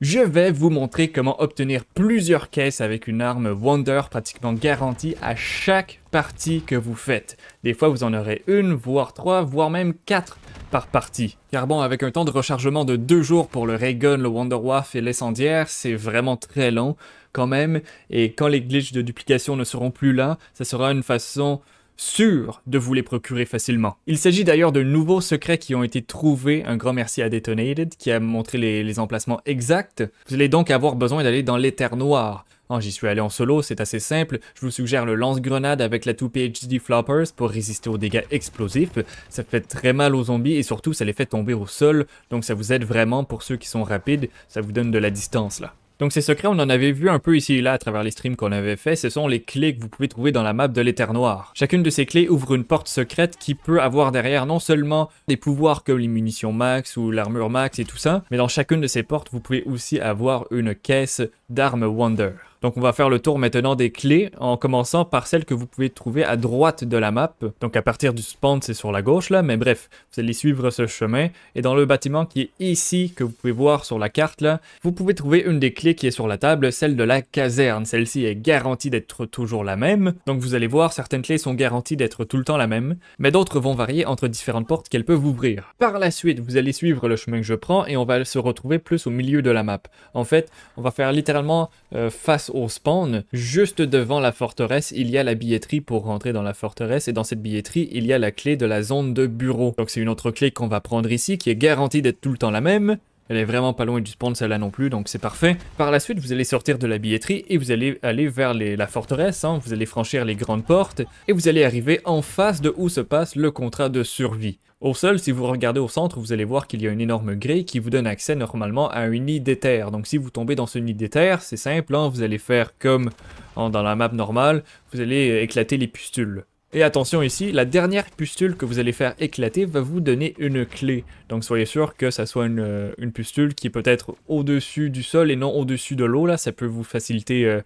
Je vais vous montrer comment obtenir plusieurs caisses avec une arme Wonder pratiquement garantie à chaque partie que vous faites. Des fois vous en aurez une, voire trois, voire même quatre par partie. Car bon, avec un temps de rechargement de deux jours pour le Raygun, le Wonder et l'Essendière, c'est vraiment très long quand même. Et quand les glitches de duplication ne seront plus là, ça sera une façon sûr de vous les procurer facilement. Il s'agit d'ailleurs de nouveaux secrets qui ont été trouvés. Un grand merci à Detonated qui a montré les, emplacements exacts. Vous allez donc avoir besoin d'aller dans l'éther noir. Hein, j'y suis allé en solo, c'est assez simple. Je vous suggère le lance-grenade avec la 2PhD Floppers pour résister aux dégâts explosifs. Ça fait très mal aux zombies et surtout ça les fait tomber au sol, donc ça vous aide vraiment pour ceux qui sont rapides, ça vous donne de la distance là. Donc ces secrets, on en avait vu un peu ici et là à travers les streams qu'on avait fait, ce sont les clés que vous pouvez trouver dans la map de l'éther noir. Chacune de ces clés ouvre une porte secrète qui peut avoir derrière non seulement des pouvoirs comme les munitions max ou l'armure max et tout ça, mais dans chacune de ces portes, vous pouvez aussi avoir une caisse d'armes Wonder. Donc on va faire le tour maintenant des clés en commençant par celle que vous pouvez trouver à droite de la map. Donc à partir du spawn c'est sur la gauche là, mais bref, vous allez suivre ce chemin et dans le bâtiment qui est ici que vous pouvez voir sur la carte là, vous pouvez trouver une des clés qui est sur la table, celle de la caserne. Celle-ci est garantie d'être toujours la même, donc vous allez voir certaines clés sont garanties d'être tout le temps la même, mais d'autres vont varier entre différentes portes qu'elles peuvent ouvrir. Par la suite, vous allez suivre le chemin que je prends et on va se retrouver plus au milieu de la map. En fait, on va faire littéralement euh, face face spawn, juste devant la forteresse, il y a la billetterie pour rentrer dans la forteresse et dans cette billetterie, il y a la clé de la zone de bureau. Donc c'est une autre clé qu'on va prendre ici qui est garantie d'être tout le temps la même. Elle est vraiment pas loin du spawn celle-là non plus, donc c'est parfait. Par la suite, vous allez sortir de la billetterie et vous allez aller vers la forteresse, hein. vous allez franchir les grandes portes et vous allez arriver en face de où se passe le contrat de survie. Au sol, si vous regardez au centre, vous allez voir qu'il y a une énorme grille qui vous donne accès normalement à un nid d'éther. Donc si vous tombez dans ce nid d'éther, c'est simple, hein. vous allez faire comme dans la map normale, vous allez éclater les pustules. Et attention ici, la dernière pustule que vous allez faire éclater va vous donner une clé. Donc soyez sûr que ça soit une, euh, pustule qui peut être au-dessus du sol et non au-dessus de l'eau. Là, ça peut vous faciliter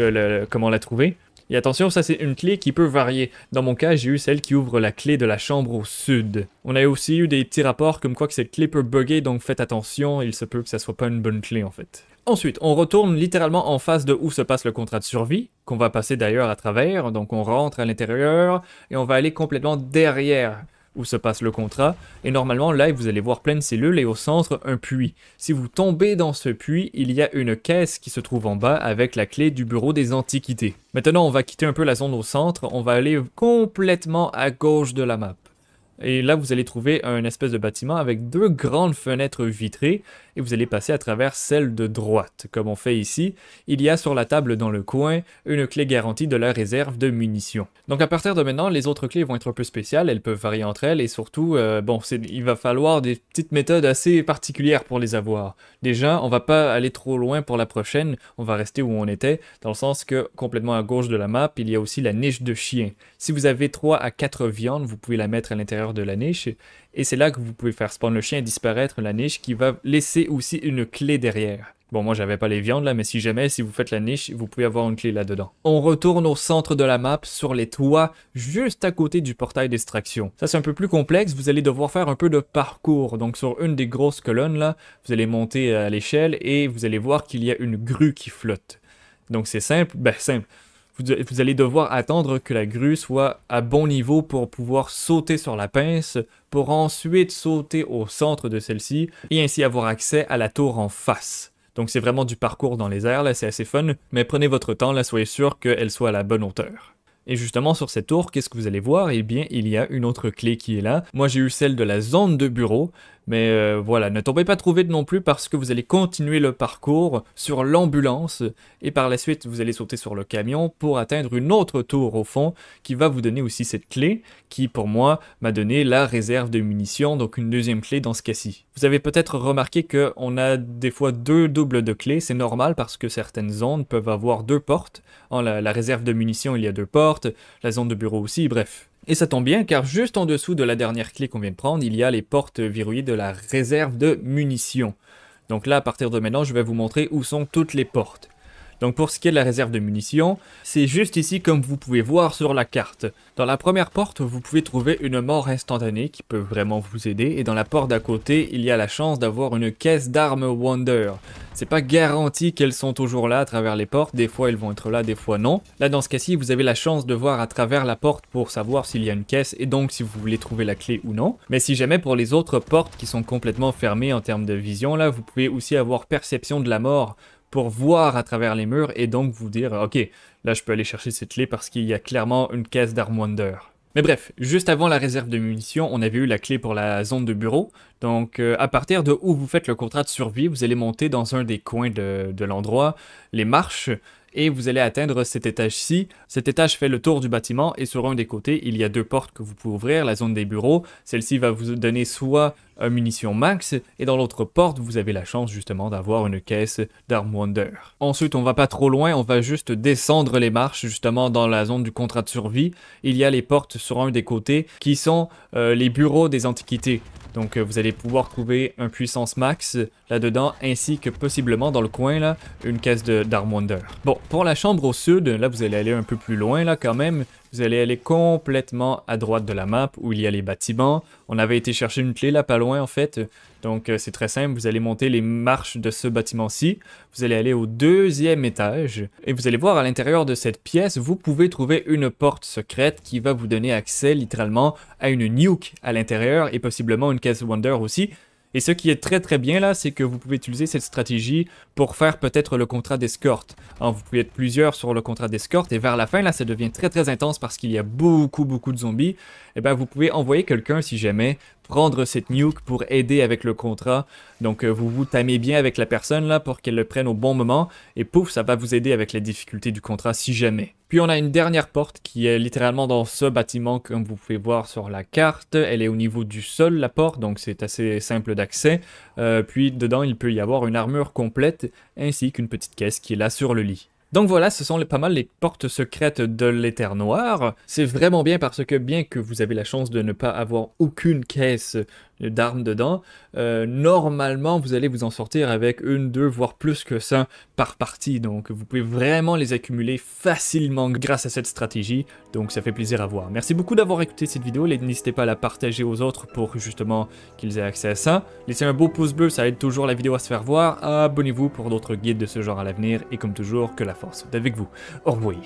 euh, comment la trouver. Et attention, ça c'est une clé qui peut varier. Dans mon cas, j'ai eu celle qui ouvre la clé de la chambre au sud. On a aussi eu des petits rapports comme quoi que cette clé peut bugger, donc faites attention, il se peut que ça soit pas une bonne clé en fait. Ensuite, on retourne littéralement en face de où se passe le contrat de survie, qu'on va passer d'ailleurs à travers. Donc on rentre à l'intérieur et on va aller complètement derrière où se passe le contrat. Et normalement, là, vous allez voir pleine de cellules et au centre, un puits. Si vous tombez dans ce puits, il y a une caisse qui se trouve en bas avec la clé du bureau des antiquités. Maintenant, on va quitter un peu la zone au centre. On va aller complètement à gauche de la map. Et là, vous allez trouver un espèce de bâtiment avec deux grandes fenêtres vitrées et vous allez passer à travers celle de droite. Comme on fait ici, il y a sur la table dans le coin une clé garantie de la réserve de munitions. Donc à partir de maintenant, les autres clés vont être un peu spéciales, elles peuvent varier entre elles et surtout, euh, bon, il va falloir des petites méthodes assez particulières pour les avoir. Déjà, on va pas aller trop loin pour la prochaine, on va rester où on était, dans le sens que complètement à gauche de la map, il y a aussi la niche de chien. Si vous avez 3 à 4 viandes, vous pouvez la mettre à l'intérieur de la niche et c'est là que vous pouvez faire spawn le chien et disparaître la niche qui va laisser aussi une clé derrière. Bon, moi, j'avais pas les viandes là, mais si jamais, si vous faites la niche, vous pouvez avoir une clé là-dedans. On retourne au centre de la map, sur les toits, juste à côté du portail d'extraction. Ça, c'est un peu plus complexe, vous allez devoir faire un peu de parcours. Donc, sur une des grosses colonnes là, vous allez monter à l'échelle et vous allez voir qu'il y a une grue qui flotte. Donc, c'est simple, ben simple vous, allez devoir attendre que la grue soit à bon niveau pour pouvoir sauter sur la pince, pour ensuite sauter au centre de celle-ci et ainsi avoir accès à la tour en face. Donc c'est vraiment du parcours dans les airs, là c'est assez fun, mais prenez votre temps, là soyez sûr qu'elle soit à la bonne hauteur. Et justement, sur cette tour, qu'est-ce que vous allez voir Eh bien, il y a une autre clé qui est là. Moi, j'ai eu celle de la zone de bureau, mais euh, voilà, ne tombez pas trop vite non plus parce que vous allez continuer le parcours sur l'ambulance et par la suite vous allez sauter sur le camion pour atteindre une autre tour au fond qui va vous donner aussi cette clé qui pour moi m'a donné la réserve de munitions, donc une deuxième clé dans ce cas-ci. Vous avez peut-être remarqué qu'on a des fois deux doubles de clés, c'est normal parce que certaines zones peuvent avoir deux portes. En la réserve de munitions il y a deux portes, la zone de bureau aussi, bref. Et ça tombe bien car juste en dessous de la dernière clé qu'on vient de prendre, il y a les portes verrouillées de la réserve de munitions. Donc là, à partir de maintenant, je vais vous montrer où sont toutes les portes. Donc pour ce qui est de la réserve de munitions, c'est juste ici comme vous pouvez voir sur la carte. Dans la première porte, vous pouvez trouver une mort instantanée qui peut vraiment vous aider et dans la porte d'à côté, il y a la chance d'avoir une caisse d'armes Wonder. C'est pas garanti qu'elles sont toujours là à travers les portes, des fois elles vont être là, des fois non. Là dans ce cas-ci, vous avez la chance de voir à travers la porte pour savoir s'il y a une caisse et donc si vous voulez trouver la clé ou non. Mais si jamais pour les autres portes qui sont complètement fermées en termes de vision, là vous pouvez aussi avoir perception de la mort pour voir à travers les murs et donc vous dire, euh, ok, là je peux aller chercher cette clé parce qu'il y a clairement une caisse d'Armwander. Mais bref, juste avant la réserve de munitions, on avait eu la clé pour la zone de bureau. Donc euh, à partir de où vous faites le contrat de survie, vous allez monter dans un des coins de l'endroit, les marches, et vous allez atteindre cet étage-ci. Cet étage fait le tour du bâtiment et sur un des côtés, il y a deux portes que vous pouvez ouvrir, la zone des bureaux. Celle-ci va vous donner soit munitions max et dans l'autre porte, vous avez la chance justement d'avoir une caisse d'Arm Wonder. Ensuite, on va pas trop loin, on va juste descendre les marches justement dans la zone du contrat de survie. Il y a les portes sur un des côtés qui sont euh, les bureaux des antiquités. Donc euh, vous allez pouvoir trouver un puissance max là-dedans, ainsi que possiblement dans le coin là, une caisse de Wonder. Bon, pour la chambre au sud, là vous allez aller un peu plus loin là quand même, vous allez aller complètement à droite de la map où il y a les bâtiments. On avait été chercher une clé là pas loin en fait. Donc euh, c'est très simple, vous allez monter les marches de ce bâtiment-ci. Vous allez aller au deuxième étage et vous allez voir à l'intérieur de cette pièce, vous pouvez trouver une porte secrète qui va vous donner accès littéralement à une nuke à l'intérieur et possiblement une case Wonder aussi. Et ce qui est très très bien là, c'est que vous pouvez utiliser cette stratégie pour faire peut-être le contrat d'escorte. Hein, vous pouvez être plusieurs sur le contrat d'escorte et vers la fin là, ça devient très très intense parce qu'il y a beaucoup beaucoup de zombies. Et eh ben vous pouvez envoyer quelqu'un si jamais prendre cette nuke pour aider avec le contrat. Donc euh, vous vous tamez bien avec la personne là pour qu'elle le prenne au bon moment et pouf, ça va vous aider avec les difficultés du contrat si jamais. Puis on a une dernière porte qui est littéralement dans ce bâtiment comme vous pouvez voir sur la carte. Elle est au niveau du sol la porte donc c'est assez simple d'accès. Euh, puis dedans il peut y avoir une armure complète ainsi qu'une petite caisse qui est là sur le lit. Donc voilà, ce sont les, pas mal les portes secrètes de l'éther noir. C'est vraiment bien parce que bien que vous avez la chance de ne pas avoir aucune caisse d'armes dedans, euh, normalement vous allez vous en sortir avec une, deux, voire plus que ça par partie. Donc vous pouvez vraiment les accumuler facilement grâce à cette stratégie. Donc ça fait plaisir à voir. Merci beaucoup d'avoir écouté cette vidéo. N'hésitez pas à la partager aux autres pour justement qu'ils aient accès à ça. Laissez un beau pouce bleu, ça aide toujours la vidéo à se faire voir. Abonnez-vous pour d'autres guides de ce genre à l'avenir. Et comme toujours, que la force d'avec vous. Au revoir.